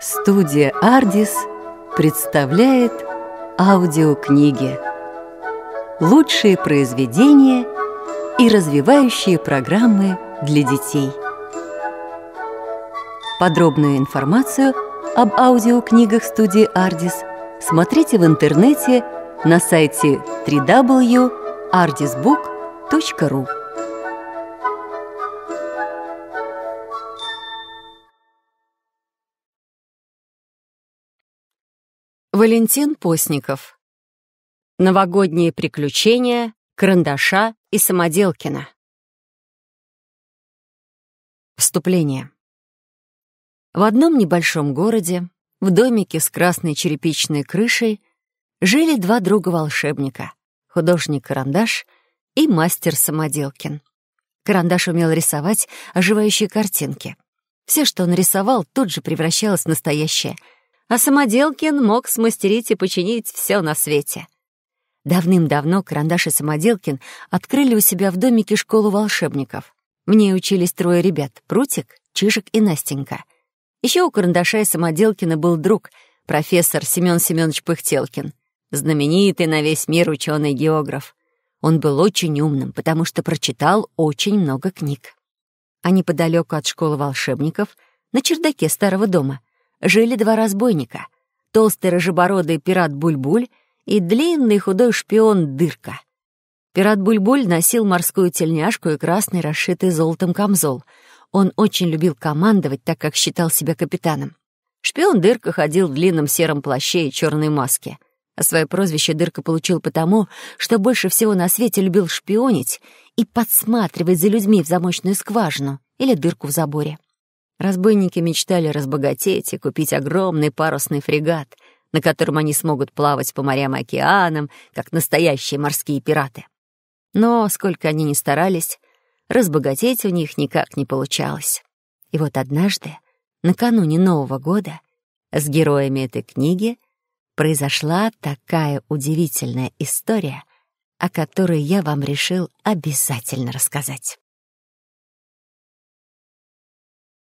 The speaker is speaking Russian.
Студия «Ардис» представляет аудиокниги. Лучшие произведения и развивающие программы для детей. Подробную информацию об аудиокнигах студии «Ардис» смотрите в интернете на сайте www.ardisbook.ru Валентин Постников. Новогодние приключения Карандаша и Самоделкина. Вступление. В одном небольшом городе, в домике с красной черепичной крышей, жили два друга-волшебника — художник Карандаш и мастер Самоделкин. Карандаш умел рисовать оживающие картинки. Все, что он рисовал, тут же превращалось в настоящее — а Самоделкин мог смастерить и починить все на свете. Давным-давно Карандаш и Самоделкин открыли у себя в домике школу волшебников. В ней учились трое ребят — Прутик, Чижик и Настенька. Еще у Карандаша и Самоделкина был друг, профессор Семен Семенович Пыхтелкин, знаменитый на весь мир ученый-географ. Он был очень умным, потому что прочитал очень много книг. А неподалеку от школы волшебников, на чердаке старого дома — жили два разбойника — толстый рыжебородый пират Бульбуль и длинный худой шпион Дырка. Пират Бульбуль носил морскую тельняшку и красный, расшитый золотом камзол. Он очень любил командовать, так как считал себя капитаном. Шпион Дырка ходил в длинном сером плаще и черной маске — а свое прозвище Дырка получил потому, что больше всего на свете любил шпионить и подсматривать за людьми в замочную скважину или дырку в заборе. Разбойники мечтали разбогатеть и купить огромный парусный фрегат, на котором они смогут плавать по морям и океанам, как настоящие морские пираты. Но, сколько они ни старались, разбогатеть у них никак не получалось. И вот однажды, накануне Нового года, с героями этой книги произошла такая удивительная история, о которой я вам решил обязательно рассказать.